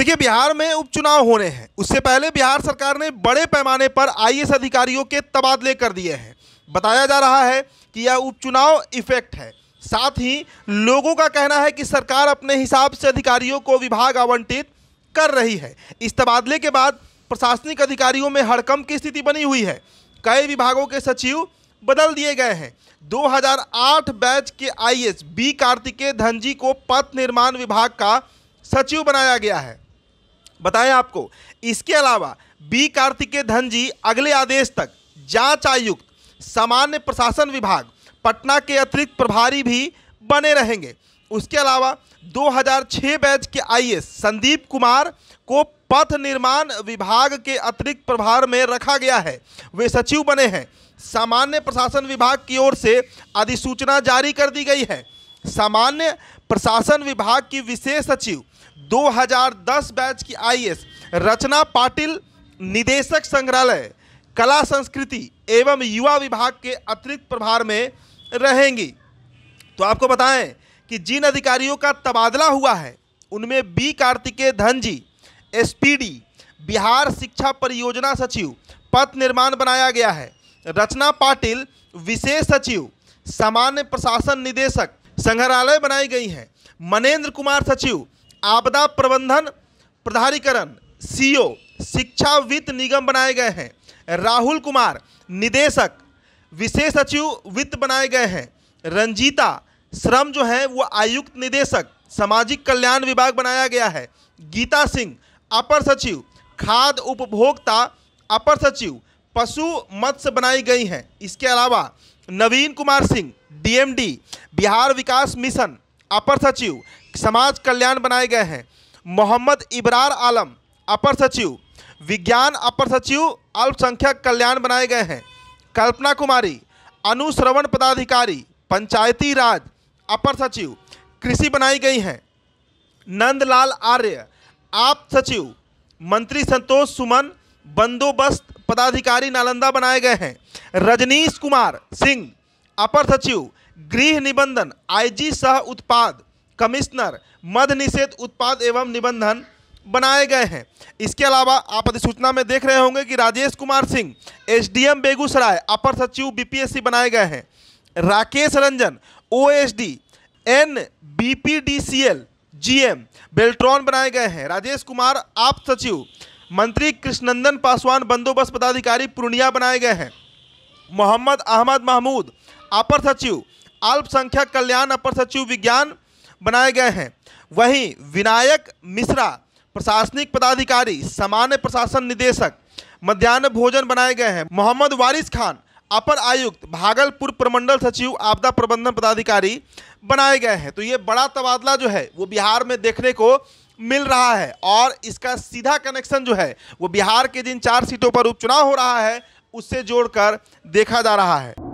देखिए बिहार में उपचुनाव होने हैं उससे पहले बिहार सरकार ने बड़े पैमाने पर आईएएस अधिकारियों के तबादले कर दिए हैं बताया जा रहा है कि यह उपचुनाव इफेक्ट है साथ ही लोगों का कहना है कि सरकार अपने हिसाब से अधिकारियों को विभाग आवंटित कर रही है इस तबादले के बाद प्रशासनिक अधिकारियों में हड़कम की स्थिति बनी हुई है कई विभागों के सचिव बदल दिए गए हैं 2008 बैच के आईएएस बी कार्तिकेय धनजी को पथ निर्माण विभाग का सचिव बनाया गया है बताएं आपको इसके अलावा बी कार्तिकेय धन जी अगले आदेश तक जांच आयुक्त सामान्य प्रशासन विभाग पटना के अतिरिक्त प्रभारी भी बने रहेंगे उसके अलावा 2006 बैच के आईएएस संदीप कुमार को पथ निर्माण विभाग के अतिरिक्त प्रभार में रखा गया है वे सचिव बने हैं सामान्य प्रशासन विभाग की ओर से अधिसूचना जारी कर दी गई है सामान्य प्रशासन विभाग की विशेष सचिव 2010 बैच की आईएएस रचना पाटिल निदेशक संग्रहालय कला संस्कृति एवं युवा विभाग के अतिरिक्त प्रभार में रहेंगी तो आपको बताएं कि जिन अधिकारियों का तबादला हुआ है उनमें बी कार्तिकेय धन जी एसपीडी बिहार शिक्षा परियोजना सचिव पथ निर्माण बनाया गया है रचना पाटिल विशेष सचिव सामान्य प्रशासन निदेशक संग्रहालय बनाई गई हैं मनेंद्र कुमार सचिव आपदा प्रबंधन प्राधिकरण सीईओ शिक्षा वित्त निगम बनाए गए हैं राहुल कुमार निदेशक विशेष सचिव वित्त बनाए गए हैं रंजीता श्रम जो है वो आयुक्त निदेशक सामाजिक कल्याण विभाग बनाया गया है गीता सिंह अपर सचिव खाद उपभोक्ता अपर सचिव पशु मत्स्य बनाई गई हैं इसके अलावा नवीन कुमार सिंह डीएमडी बिहार विकास मिशन अपर सचिव समाज कल्याण बनाए गए हैं मोहम्मद इबरार आलम अपर सचिव विज्ञान अपर सचिव अल्पसंख्यक कल्याण बनाए गए हैं कल्पना कुमारी अनुश्रवण पदाधिकारी पंचायती राज अपर सचिव कृषि बनाई गई हैं नंदलाल आर्य आप सचिव मंत्री संतोष सुमन बंदोबस्त पदाधिकारी नालंदा बनाए गए हैं रजनीश कुमार सिंह अपर सचिव गृह निबंधन आईजी सह उत्पाद कमिश्नर मध्य निषेध उत्पाद एवं निबंधन बनाए गए हैं इसके अलावा आप अधिसूचना में देख रहे होंगे कि राजेश कुमार सिंह एसडीएम बेगूसराय अपर सचिव बीपीएससी बनाए गए हैं Rakesh Ranjan OSD N BPDCL GM Beltron बनाए गए हैं राजेश कुमार आप सचिव मंत्री कृष्णनंदन पासवान बंदोबस्त पदाधिकारी पूर्णिया बनाए गए हैं मोहम्मद अहमद महमूद अपर सचिव अल्पसंख्यक कल्याण अपर सचिव विज्ञान बनाए गए हैं वहीं विनायक मिश्रा प्रशासनिक पदाधिकारी सामान्य प्रशासन निदेशक मध्यान्ह भोजन बनाए गए हैं मोहम्मद वारिस खान अपर आयुक्त भागलपुर प्रमंडल सचिव आपदा प्रबंधन पदाधिकारी बनाए गए हैं तो ये बड़ा तबादला जो है वो बिहार में देखने को मिल रहा है और इसका सीधा कनेक्शन जो है वो बिहार के जिन चार सीटों पर उपचुनाव हो रहा है उससे जोड़कर देखा जा रहा है